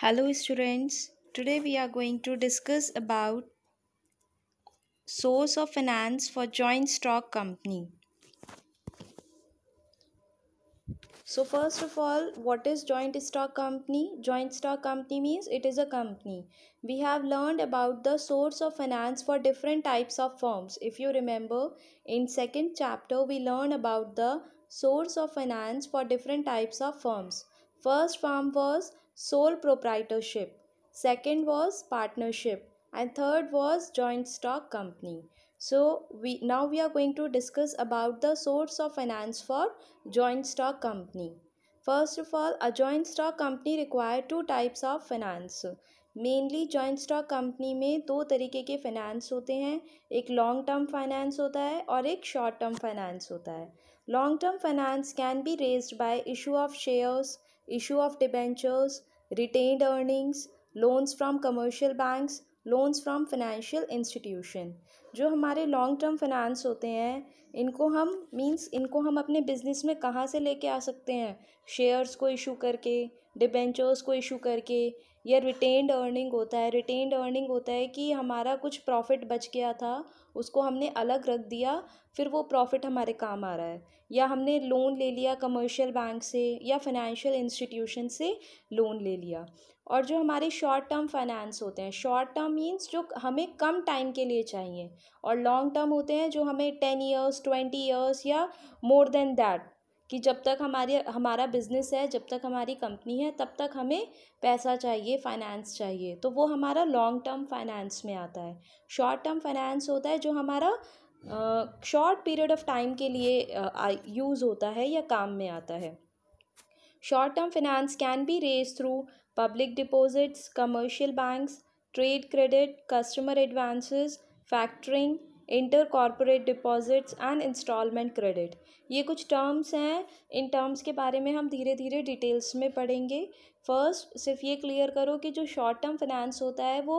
Hello students, today we are going to discuss about source of finance for joint stock company. So first of all, what is joint stock company? Joint stock company means it is a company. We have learned about the source of finance for different types of firms. If you remember, in second chapter we learned about the source of finance for different types of firms. First firm was sole proprietorship second was partnership and third was joint stock company so we now we are going to discuss about the source of finance for joint stock company first of all a joint stock company require two types of finance mainly joint stock company में दो तरीके के finance होते हैं एक long term finance होता है और एक शॉर्ट टर्म फाइनेंस होता है long term finance can be raised by issue of shares issue of debentures retained earnings loans from commercial banks loans from financial institution जो हमारे लॉन्ग टर्म फाइनेंस होते हैं इनको हम मींस इनको हम अपने बिजनेस में कहाँ से लेके आ सकते हैं शेयर्स को इशू करके डिबेंचर्स को इशू करके या रिटेंड अर्निंग होता है रिटेंड अर्निंग होता है कि हमारा कुछ प्रॉफिट बच गया था उसको हमने अलग रख दिया फिर वो प्रॉफिट हमारे काम आ रहा है या हमने लोन ले लिया कमर्शियल बैंक से या फाइनेंशियल इंस्टीट्यूशन से लोन ले लिया और जो हमारे शॉर्ट टर्म फाइनेंस होते हैं शॉर्ट टर्म मीन्स जो हमें कम टाइम के लिए चाहिए और लॉन्ग टर्म होते हैं जो हमें टेन ईयर्स ट्वेंटी ईयर्स या मोर देन दैट कि जब तक हमारी हमारा बिज़नेस है जब तक हमारी कंपनी है तब तक हमें पैसा चाहिए फाइनेंस चाहिए तो वो हमारा लॉन्ग टर्म फाइनेंस में आता है शॉर्ट टर्म फाइनेंस होता है जो हमारा शॉर्ट पीरियड ऑफ टाइम के लिए यूज़ होता है या काम में आता है short term finance can be raise through public deposits commercial banks trade credit customer advances factoring inter corporate deposits and instalment credit ये कुछ टर्म्स हैं इन टर्म्स के बारे में हम धीरे धीरे डिटेल्स में पढ़ेंगे फर्स्ट सिर्फ ये क्लियर करो कि जो शॉर्ट टर्म फाइनेंस होता है वो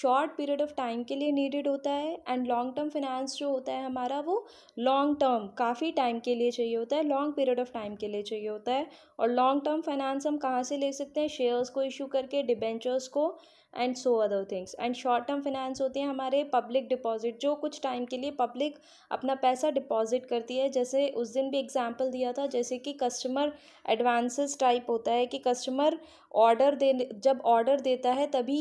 शॉर्ट पीरियड ऑफ टाइम के लिए नीडेड होता है एंड लॉन्ग टर्म फाइनेंस जो होता है हमारा वो लॉन्ग टर्म काफ़ी टाइम के लिए चाहिए होता है लॉन्ग पीरियड ऑफ टाइम के लिए चाहिए होता है और लॉन्ग टर्म फाइनेंस हम कहाँ से ले सकते हैं शेयर्स को इशू करके डिबेंचर्स को and so other things and short term finance होते हैं हमारे पब्लिक डिपॉजिट जो कुछ टाइम के लिए पब्लिक अपना पैसा डिपॉजिट करती है जैसे उस दिन भी एग्जाम्पल दिया था जैसे कि कस्टमर एडवांसेस टाइप होता है कि कस्टमर ऑर्डर दे जब ऑर्डर देता है तभी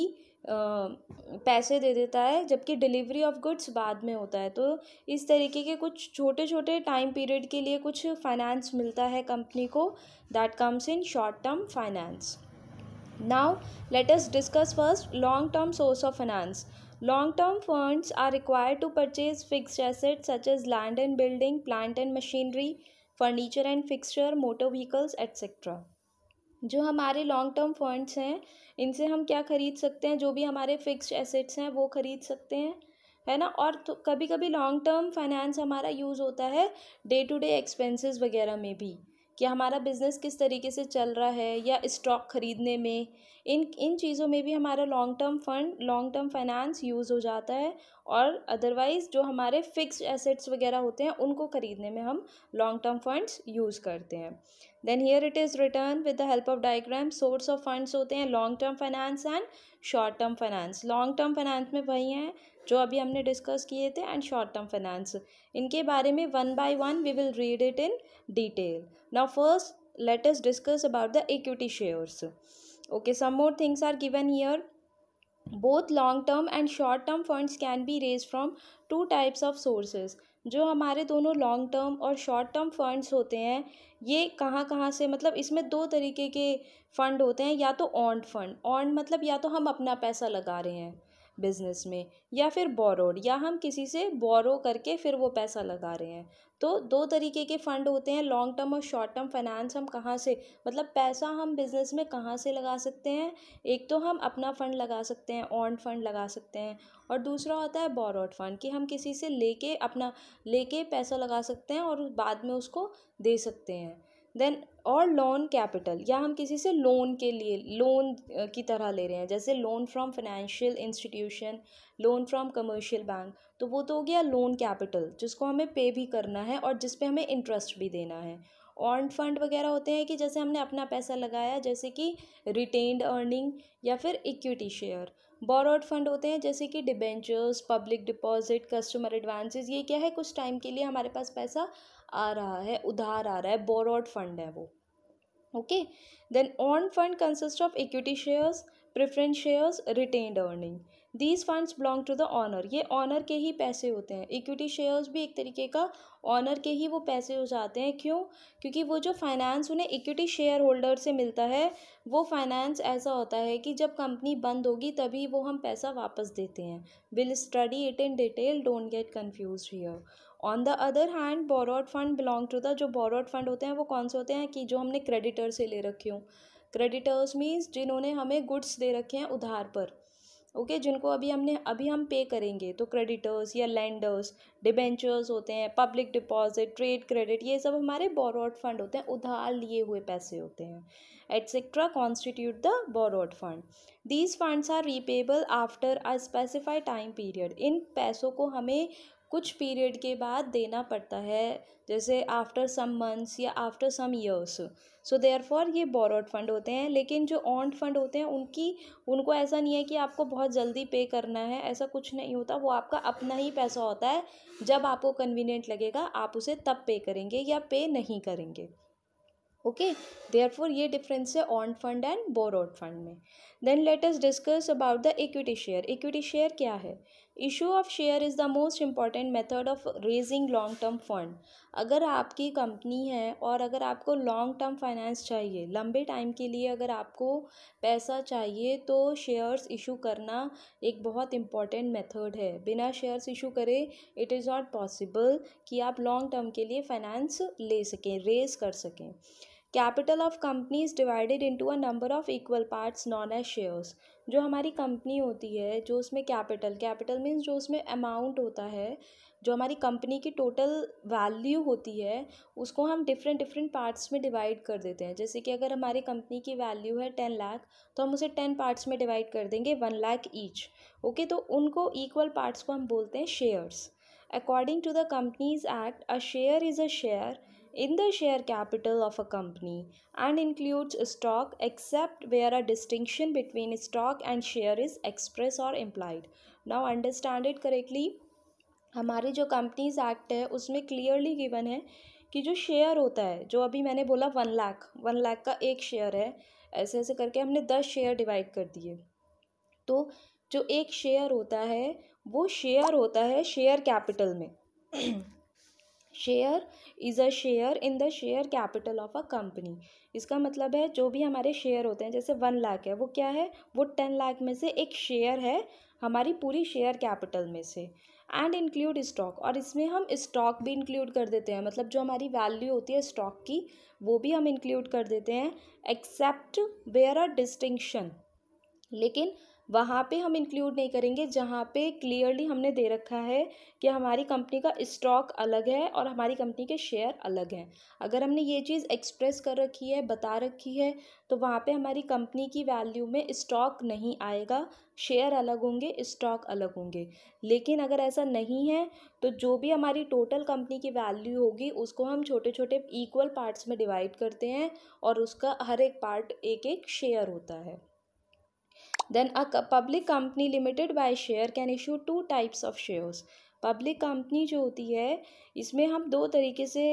पैसे दे देता है जबकि डिलीवरी ऑफ गुड्स बाद में होता है तो इस तरीके के कुछ छोटे छोटे टाइम पीरियड के लिए कुछ फाइनेंस मिलता है कंपनी को that comes in short term finance Now, let us discuss first long term source of finance. Long term funds are required to purchase fixed assets such as land and building, plant and machinery, furniture and fixture motor vehicles etc जो हमारे long term funds हैं इनसे हम क्या खरीद सकते हैं जो भी हमारे फिक्स्ड एसेट्स हैं वो खरीद सकते हैं है ना और तो कभी कभी लॉन्ग टर्म फाइनेंस हमारा यूज़ होता है डे टू डे एक्सपेंसेस वगैरह में भी कि हमारा बिज़नेस किस तरीके से चल रहा है या स्टॉक ख़रीदने में इन इन चीज़ों में भी हमारा long term fund long term finance use हो जाता है और अदरवाइज़ जो हमारे फ़िक्स्ड एसेट्स वगैरह होते हैं उनको ख़रीदने में हम लॉन्ग टर्म फ़ंड्स यूज़ करते हैं then here it is return with the help of diagram source of funds होते हैं long term finance and short term finance long term finance में वही हैं जो अभी हमने डिस्कस किए थे एंड शॉर्ट टर्म फाइनेंस इनके बारे में one by one we will read it in detail now first let us discuss about the equity shares okay some more things are given here both long term and short term funds can be raise from two types of sources जो हमारे दोनों long term और short term funds होते हैं ये कहाँ कहाँ से मतलब इसमें दो तरीके के फ़ंड होते हैं या तो ऑन्ड फंड ऑन्ड मतलब या तो हम अपना पैसा लगा रहे हैं बिज़नेस में या फिर बोरोड या हम किसी से बोरो करके फिर वो पैसा लगा रहे हैं तो दो तरीके के फ़ंड होते हैं लॉन्ग टर्म और शॉर्ट टर्म फाइनेंस हम कहाँ से मतलब पैसा हम बिज़नेस में कहाँ से लगा सकते हैं एक तो हम अपना फ़ंड लगा सकते हैं ऑन फंड लगा सकते हैं और दूसरा होता है बोरोड फंड कि हम किसी से लेके अपना लेके पैसा लगा सकते हैं और बाद में उसको दे सकते हैं देन और लोन कैपिटल या हम किसी से लोन के लिए लोन की तरह ले रहे हैं जैसे loan from financial institution loan from commercial bank तो वो तो हो गया लोन कैपिटल जिसको हमें पे भी करना है और जिस पे हमें इंटरेस्ट भी देना है ऑन फंड वगैरह होते हैं कि जैसे हमने अपना पैसा लगाया जैसे कि रिटेन्ड अर्निंग या फिर इक्विटी शेयर बोरोड फंड होते हैं जैसे कि debentures public deposit customer advances ये क्या है कुछ टाइम के लिए हमारे पास पैसा आ रहा है उधार आ रहा है बोरोड फंड है वो okay then own fund consist of equity shares preference shares retained earning these funds belong to the owner ये ऑनर के ही पैसे होते हैं इक्विटी शेयर्स भी एक तरीके का ऑनर के ही वो पैसे हो जाते हैं क्यों क्योंकि वो जो फाइनेंस उन्हें इक्विटी शेयर होल्डर से मिलता है वो फाइनेंस ऐसा होता है कि जब कंपनी बंद होगी तभी वो हम पैसा वापस देते हैं will study it in detail don't get confuse here on the other hand borrowed fund belong to the जो बोरोड फंड होते हैं वो कौन से होते हैं कि जो हमने क्रेडिटर से ले रखे हों क्रेडिटर्स मीन्स जिन्होंने हमें गुड्स दे रखे हैं उधार पर ओके okay, जिनको अभी हमने अभी हम पे करेंगे तो क्रेडिटर्स या लैंडर्स डिबेंचर्स होते हैं पब्लिक डिपॉजिट ट्रेड क्रेडिट ये सब हमारे बोरोड फंड होते हैं उधार लिए हुए पैसे होते हैं etcetera constitute the borrowed fund these funds are repayable after a specified time period इन पैसों को हमें कुछ पीरियड के बाद देना पड़ता है जैसे आफ्टर सम मंथ्स या after some years so therefore ये बोरोड फंड होते हैं लेकिन जो ऑन्ड फंड होते हैं उनकी उनको ऐसा नहीं है कि आपको बहुत जल्दी पे करना है ऐसा कुछ नहीं होता वो आपका अपना ही पैसा होता है जब आपको कन्वीनियंट लगेगा आप उसे तब पे करेंगे या पे नहीं करेंगे ओके फॉर ये डिफरेंस है own fund and borrowed fund में then let us discuss about the equity share equity share क्या है issue of share is the most important method of raising long term fund अगर आपकी company है और अगर आपको लॉन्ग टर्म फाइनेंस चाहिए लंबे टाइम के लिए अगर आपको पैसा चाहिए तो शेयर्स इशू करना एक बहुत इम्पॉर्टेंट मेथड है बिना शेयर्स इशू करे इट इज़ नॉट पॉसिबल कि आप लॉन्ग टर्म के लिए फाइनेंस ले सकें रेज कर सकें capital of company is divided into a number of equal parts known as shares जो हमारी कंपनी होती है जो उसमें कैपिटल कैपिटल मीन्स जो उसमें अमाउंट होता है जो हमारी कंपनी की टोटल वैल्यू होती है उसको हम डिफरेंट डिफरेंट पार्ट्स में डिवाइड कर देते हैं जैसे कि अगर हमारी कंपनी की वैल्यू है टेन लाख तो हम उसे टेन पार्ट्स में डिवाइड कर देंगे वन लाख ईच ओके तो उनको इक्वल पार्ट्स को हम बोलते हैं shares according to the companies act a share is a share in the share capital of a company and includes a stock except where a distinction between stock and share is express or implied. Now understand it correctly. हमारे जो companies act है उसमें clearly given है कि जो share होता है जो अभी मैंने बोला वन लाख वन लाख का एक शेयर है ऐसे ऐसे करके हमने दस शेयर डिवाइड कर दिए तो जो एक शेयर होता है वो शेयर होता है शेयर कैपिटल में share is a share in the share capital of a company इसका मतलब है जो भी हमारे शेयर होते हैं जैसे वन लाख है वो क्या है वो टेन लाख में से एक शेयर है हमारी पूरी शेयर कैपिटल में से एंड इंक्लूड स्टॉक और इसमें हम स्टॉक भी इंक्लूड कर देते हैं मतलब जो हमारी वैल्यू होती है स्टॉक की वो भी हम इंक्लूड कर देते हैं एक्सेप्ट वेयर अ डिस्टिंक्शन लेकिन वहाँ पे हम इंक्लूड नहीं करेंगे जहाँ पे क्लियरली हमने दे रखा है कि हमारी कंपनी का स्टॉक अलग है और हमारी कंपनी के शेयर अलग हैं अगर हमने ये चीज़ एक्सप्रेस कर रखी है बता रखी है तो वहाँ पे हमारी कंपनी की वैल्यू में स्टॉक नहीं आएगा शेयर अलग होंगे स्टॉक अलग होंगे लेकिन अगर ऐसा नहीं है तो जो भी हमारी टोटल कंपनी की वैल्यू होगी उसको हम छोटे छोटे इक्वल पार्ट्स में डिवाइड करते हैं और उसका हर एक पार्ट एक एक शेयर होता है then a public company limited by share can issue two types of shares public company जो होती है इसमें हम दो तरीके से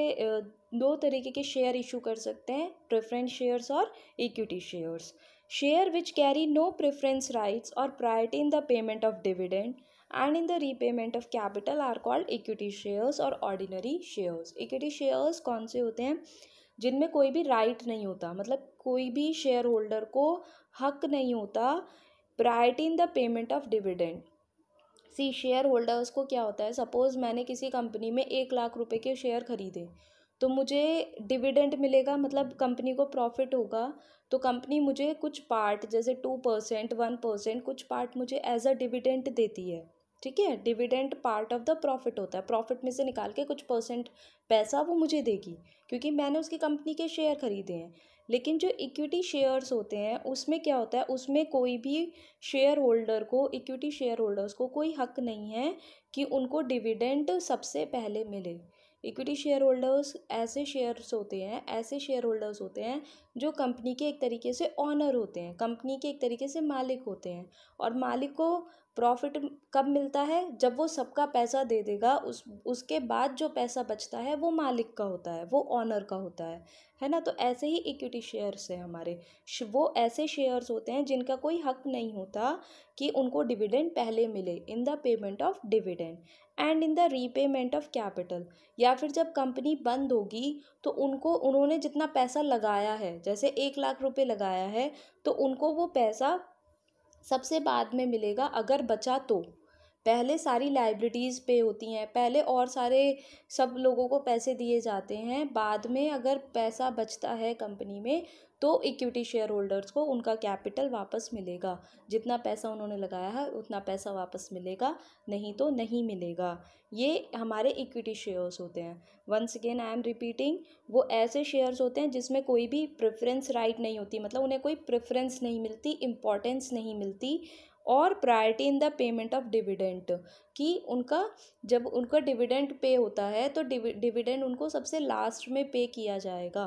दो तरीके के शेयर इशू कर सकते हैं प्रेफरेंस शेयर्स और equity shares share which carry no preference rights और priority in the payment of dividend and in the repayment of capital are called equity shares और ऑर्डिनरी शेयर्स इक्विटी शेयर्स कौन से होते हैं जिनमें कोई भी राइट नहीं होता मतलब कोई भी शेयर होल्डर को हक नहीं होता priority in the payment of dividend see shareholders को क्या होता है सपोज़ मैंने किसी कंपनी में एक लाख रुपए के शेयर खरीदे तो मुझे डिविडेंड मिलेगा मतलब कंपनी को प्रॉफिट होगा तो कंपनी मुझे कुछ पार्ट जैसे टू परसेंट वन परसेंट कुछ पार्ट मुझे एज अ डिविडेंट देती है ठीक है dividend part of the profit होता है प्रॉफिट में से निकाल के कुछ परसेंट पैसा वो मुझे देगी क्योंकि मैंने उसकी कंपनी के शेयर खरीदे हैं लेकिन जो इक्विटी शेयर्स होते हैं उसमें क्या होता है उसमें कोई भी शेयर होल्डर को इक्विटी शेयर होल्डर्स को कोई हक नहीं है कि उनको डिविडेंड सबसे पहले मिले इक्विटी शेयर होल्डर्स ऐसे शेयर्स होते हैं ऐसे शेयर होल्डर्स होते हैं जो कंपनी के एक तरीके से ऑनर होते हैं कंपनी के एक तरीके से मालिक होते हैं और मालिक को प्रॉफिट कब मिलता है जब वो सबका पैसा दे देगा उस उसके बाद जो पैसा बचता है वो मालिक का होता है वो ऑनर का होता है है ना तो ऐसे ही इक्विटी शेयर्स हैं हमारे वो ऐसे शेयर्स होते हैं जिनका कोई हक नहीं होता कि उनको डिविडेंड पहले मिले in the payment of dividend and in the repayment of capital या फिर जब कंपनी बंद होगी तो उनको उन्होंने जितना पैसा लगाया है जैसे एक लाख रुपए लगाया है तो उनको वो पैसा सबसे बाद में मिलेगा अगर बचा तो पहले सारी लाइब्रिटीज़ पे होती हैं पहले और सारे सब लोगों को पैसे दिए जाते हैं बाद में अगर पैसा बचता है कंपनी में तो इक्विटी शेयर होल्डर्स को उनका कैपिटल वापस मिलेगा जितना पैसा उन्होंने लगाया है उतना पैसा वापस मिलेगा नहीं तो नहीं मिलेगा ये हमारे इक्विटी शेयर्स होते हैं once again I am repeating वो ऐसे शेयर्स होते हैं जिसमें कोई भी प्रेफरेंस राइट right नहीं होती मतलब उन्हें कोई प्रेफरेंस नहीं मिलती इम्पोर्टेंस नहीं मिलती और priority in the payment of dividend कि उनका जब उनका डिविडेंट पे होता है तो डिविडेंट उनको सबसे लास्ट में पे किया जाएगा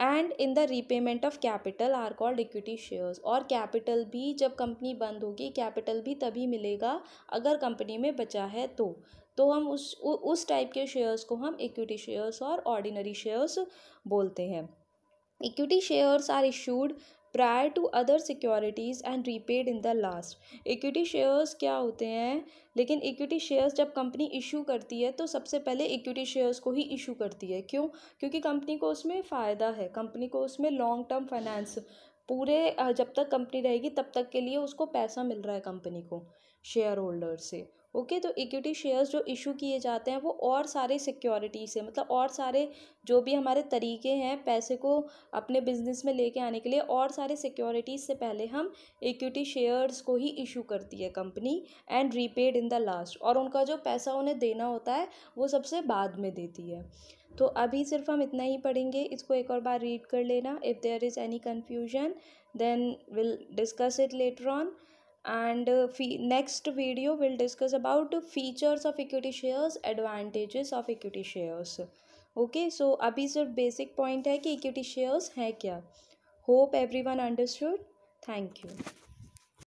and in the repayment of capital are called equity shares और कैपिटल भी जब कंपनी बंद होगी कैपिटल भी तभी मिलेगा अगर कंपनी में बचा है तो तो हम उस उ, उस टाइप के शेयर्स को हम इक्विटी शेयर्स और ऑर्डिनरी शेयर्स बोलते हैं equity shares are issued prior to other securities and repaid in the last equity shares क्या होते हैं लेकिन इक्विटी शेयर्स जब कंपनी इशू करती है तो सबसे पहले इक्विटी शेयर्स को ही इशू करती है क्यों क्योंकि कंपनी को उसमें फ़ायदा है कंपनी को उसमें लॉन्ग टर्म फाइनेंस पूरे जब तक कंपनी रहेगी तब तक के लिए उसको पैसा मिल रहा है कंपनी को शेयर होल्डर से ओके तो इक्विटी शेयर्स जो इशू किए जाते हैं वो और सारे सिक्योरिटी से मतलब और सारे जो भी हमारे तरीके हैं पैसे को अपने बिजनेस में लेके आने के लिए और सारे सिक्योरिटीज़ से पहले हम इक्विटी शेयर्स को ही इशू करती है company and repaid in the last और उनका जो पैसा उन्हें देना होता है वो सबसे बाद में देती है तो अभी सिर्फ हम इतना ही पढ़ेंगे इसको एक और बार रीड कर लेना if there is any confusion then will discuss it later on and uh, next video we'll discuss about features of equity shares advantages of equity shares okay, so abhi sir basic point hai ki equity shares hai kya hope everyone understood thank you